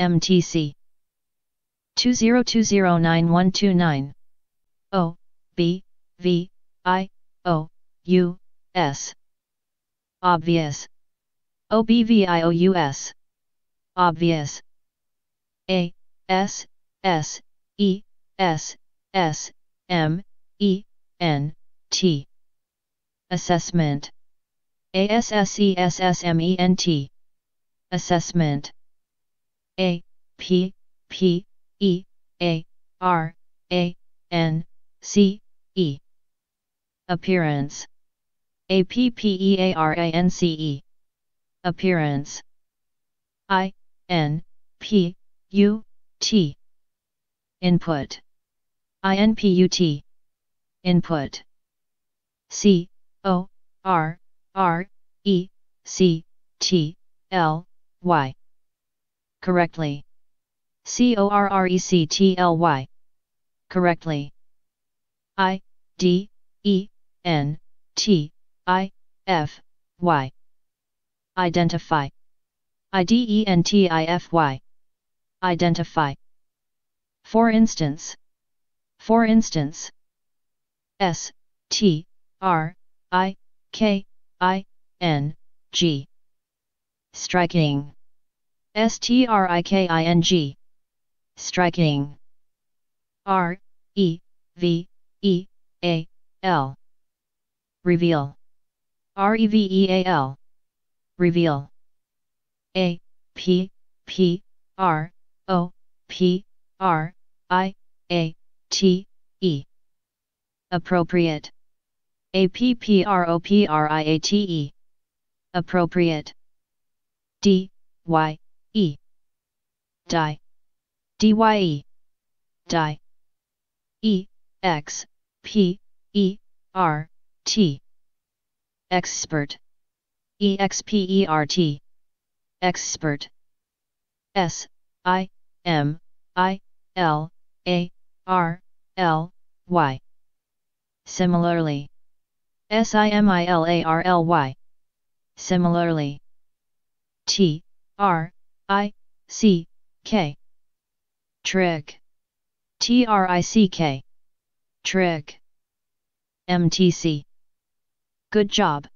MTC 20209129 O B V I O U S Obvious O B V I O U S Obvious A S S E S S M E N T Assessment A S S E S S M E N T assessment. A, P, P, E, A, R, A, N, C, E. Appearance. A P P E A R A N C E. Appearance. I, N, P, U, T. Input. I N P U T. Input. C, O, R, R, E, C, T, L, y. Correctly. C O R R E C T L Y. Correctly. I, D, E, N, T, I, F, Y. Identify. I D E N T I F Y. Identify. For instance. For instance. S, T, R, I, K, I, N, G. Striking. S-T-R-I-K-I-N-G. Striking. R, E, V, E, A, L. Reveal. R-E-V-E-A-L. Reveal. A, P, P, R, O, P, R, I, A, T, E. Appropriate. A P P R O P R I A T E. Appropriate. D, Y, E dye die e x p e r t expert e x p e r t expert s i m i l a r l y similarly s i m i l a r l y similarly t r I, C, K. Trick. T R I C K. Trick. MTC. Good job.